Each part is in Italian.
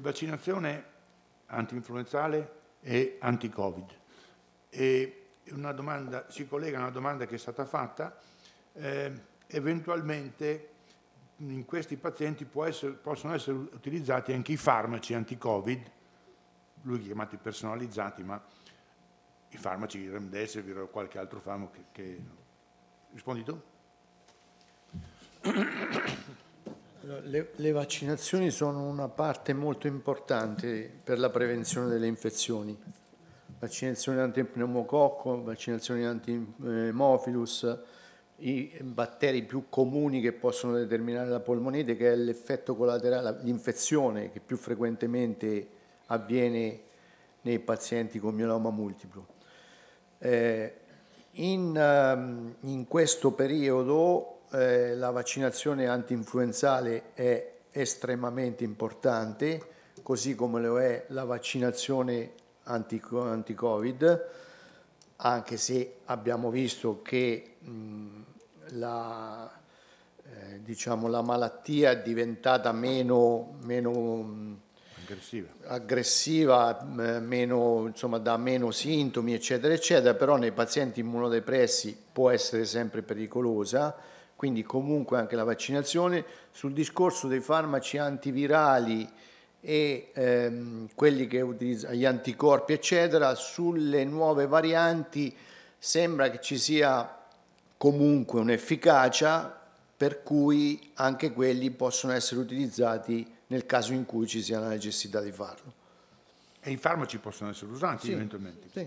vaccinazione anti-influenzale e anti-Covid. Domanda, si collega a una domanda che è stata fatta, eh, eventualmente in questi pazienti essere, possono essere utilizzati anche i farmaci anti-Covid, lui chiamati personalizzati, ma i farmaci remdesivir o qualche altro farmaco che... che... Rispondi tu? Le, le, vaccinazioni sono una parte molto importante per la prevenzione delle infezioni. Vaccinazioni antipneumococco, vaccinazioni antimofilus, eh, i batteri più comuni che possono determinare la polmonite, che è l'effetto collaterale, l'infezione che più frequentemente avviene nei pazienti con mieloma multiplo. Eh, in, ehm, in questo periodo eh, la vaccinazione antinfluenzale è estremamente importante, così come lo è la vaccinazione anti-Covid, anche se abbiamo visto che mh, la, eh, diciamo, la, malattia è diventata meno, meno aggressiva, aggressiva meno, insomma, dà meno sintomi, eccetera, eccetera, però nei pazienti immunodepressi può essere sempre pericolosa quindi comunque anche la vaccinazione. Sul discorso dei farmaci antivirali e ehm, quelli che utilizzano gli anticorpi, eccetera, sulle nuove varianti sembra che ci sia comunque un'efficacia per cui anche quelli possono essere utilizzati nel caso in cui ci sia la necessità di farlo. E i farmaci possono essere usati sì, eventualmente? Sì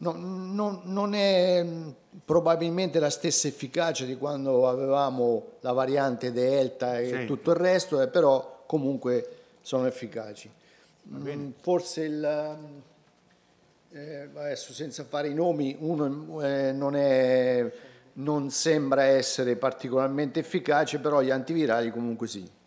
no, no, non è mm, probabilmente la stessa efficacia di quando avevamo la variante Delta e sì. tutto il resto, eh, però comunque sono efficaci. Mm, forse il, mm, eh, adesso senza fare i nomi, uno eh, non, è, non sembra essere particolarmente efficace, però gli antivirali comunque sì.